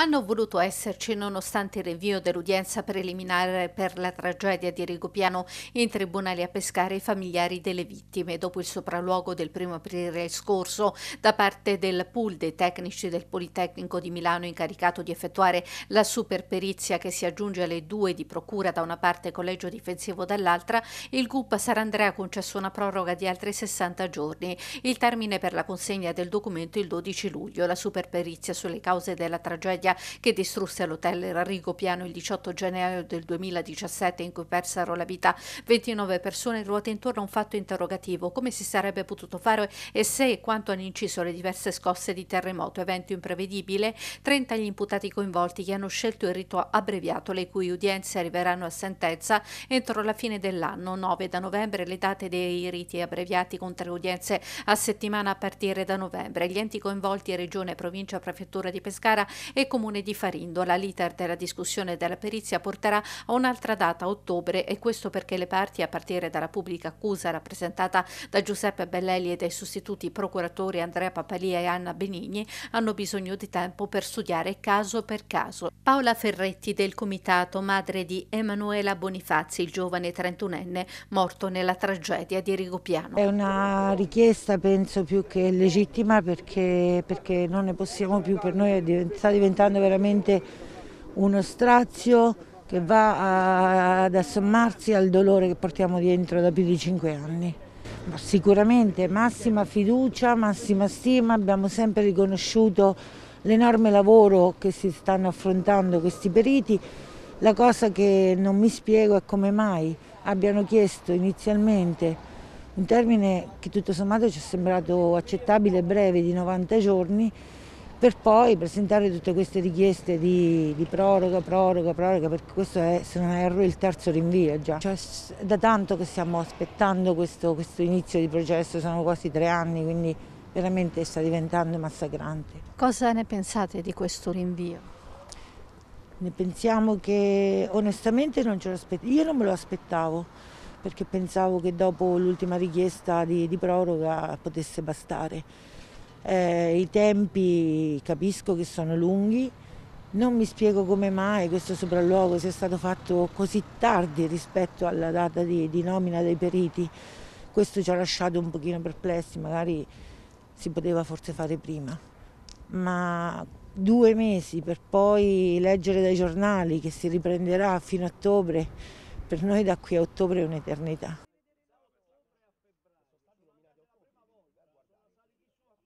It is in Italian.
hanno voluto esserci nonostante il rinvio dell'udienza preliminare per la tragedia di Rigopiano in tribunale a pescare i familiari delle vittime dopo il sopralluogo del 1 aprile scorso da parte del pool dei tecnici del Politecnico di Milano incaricato di effettuare la superperizia che si aggiunge alle due di procura da una parte e collegio difensivo dall'altra, il GUP Sarandrea ha concesso una proroga di altri 60 giorni. Il termine per la consegna del documento il 12 luglio. La superperizia sulle cause della tragedia Venezia che distrusse l'hotel Rarigo Piano il 18 gennaio del 2017 in cui persero la vita 29 persone ruote intorno a un fatto interrogativo, come si sarebbe potuto fare e se e quanto hanno inciso le diverse scosse di terremoto, evento imprevedibile, 30 gli imputati coinvolti che hanno scelto il rito abbreviato, le cui udienze arriveranno a sentenza entro la fine dell'anno, 9 da novembre le date dei riti abbreviati con tre udienze a settimana a partire da novembre. Gli enti coinvolti Regione, Provincia, Prefettura di Pescara e comune di Farindola. L'iter della discussione della perizia porterà a un'altra data, ottobre, e questo perché le parti, a partire dalla pubblica accusa rappresentata da Giuseppe Bellelli e dai sostituti procuratori Andrea Papalia e Anna Benigni, hanno bisogno di tempo per studiare caso per caso. Paola Ferretti del Comitato, madre di Emanuela Bonifazzi, il giovane 31enne morto nella tragedia di Rigopiano. È una richiesta penso più che legittima perché, perché non ne possiamo più, per noi sta diventando diventando veramente uno strazio che va a, ad assommarsi al dolore che portiamo dentro da più di cinque anni. Ma sicuramente massima fiducia, massima stima, abbiamo sempre riconosciuto l'enorme lavoro che si stanno affrontando questi periti. La cosa che non mi spiego è come mai abbiano chiesto inizialmente un termine che tutto sommato ci è sembrato accettabile e breve di 90 giorni per poi presentare tutte queste richieste di, di, proroga, proroga, proroga, perché questo è, se non erro, il terzo rinvio già. Cioè, da tanto che stiamo aspettando questo, questo inizio di processo, sono quasi tre anni, quindi veramente sta diventando massacrante. Cosa ne pensate di questo rinvio? Ne pensiamo che onestamente non ce l'aspettavo, io non me lo aspettavo perché pensavo che dopo l'ultima richiesta di, di proroga potesse bastare eh, I tempi capisco che sono lunghi, non mi spiego come mai questo sopralluogo sia stato fatto così tardi rispetto alla data di, di nomina dei periti. Questo ci ha lasciato un pochino perplessi, magari si poteva forse fare prima. Ma due mesi per poi leggere dai giornali che si riprenderà fino a ottobre, per noi da qui a ottobre è un'eternità.